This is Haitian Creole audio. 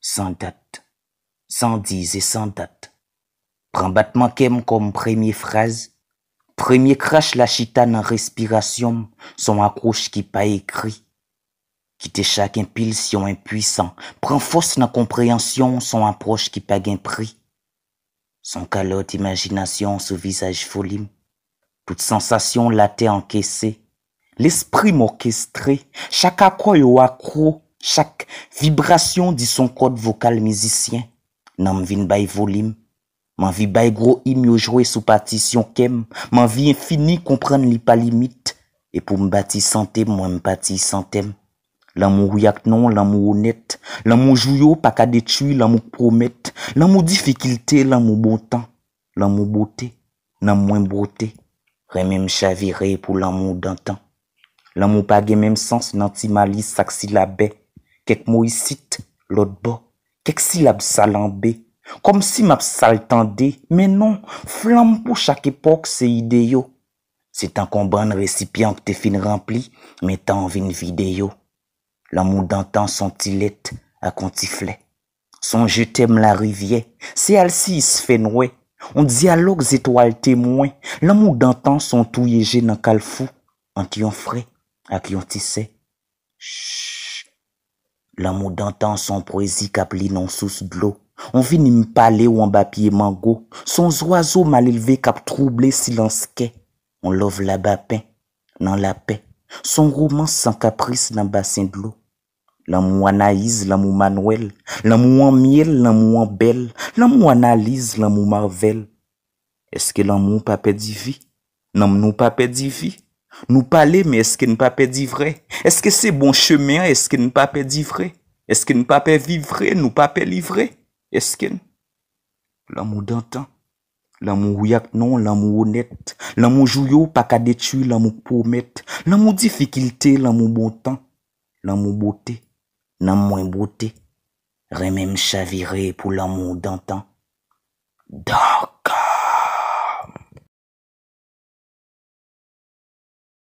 San dat, san diz e san dat, Pren batman kem kom premye fraze, Premye kras la chita nan respiration, Son akroche ki pa ekri, Kite chak impilsyon impwisan, Pren fos nan kompreyansyon, Son akroche ki pa genpri, Son kalor d'imajinasyon sou visaj folim, Tout sensasyon la te ankesse, L'esprit m'orkestre, Chaka kwa yo akro, Chak vibrasyon di son kod vokal mizisyen Nan m vin bay volim Man vi bay gro im yo jwe sou patisyon kem Man vi infini kompren li pa limit E pou m bati santem, mwen m bati santem Lan m ouyak non, lan m ou net Lan m oujouyo, paka detu, lan m ou promet Lan m ou difikilte, lan m ou bontan Lan m ou bote, nan m ou m bote Ren men m chavire pou lan m ou dantan Lan m ou page men m sens nan ti mali sak si la be Kek mou yisit, lout bo Kek silab salanbe Kom si map sal tan de Men non, flan m pou chak epok se ideyo Se tan kon ban recipyan Kte fin rempli Metan an vin videyo Lan mou dantan son ti let Akon ti fle Son je tem la rivye Se al si yis fe noue On di alok zeto al temwen Lan mou dantan son tou yeje nan kal fou An ki yon fre, ak yon ti se Sh Lan mou dantan son proezi kap li nan souse dlo. On vi ni m'pale ou an bapye mango. Son zoazo mal elve kap trouble silanske. On love la bapen nan lape. Son romans san kapris nan basen dlo. Lan mou anayize, lan mou manwel. Lan mou an miel, lan mou anbel. Lan mou analize, lan mou marvel. Eske lan mou papedifi? Nan mou papedifi? Nou pale, me eske nou pape divre? Eske se bon cheme an, eske nou pape divre? Eske nou pape vivre, nou pape livre? Eske nou? La mou dantan. La mou ouyak non, la mou onet. La mou jouyo, pa ka detu, la mou poumet. La mou difikilte, la mou bontan. La mou bote, nan mwen bote. Remem chavire pou la mou dantan. Daka.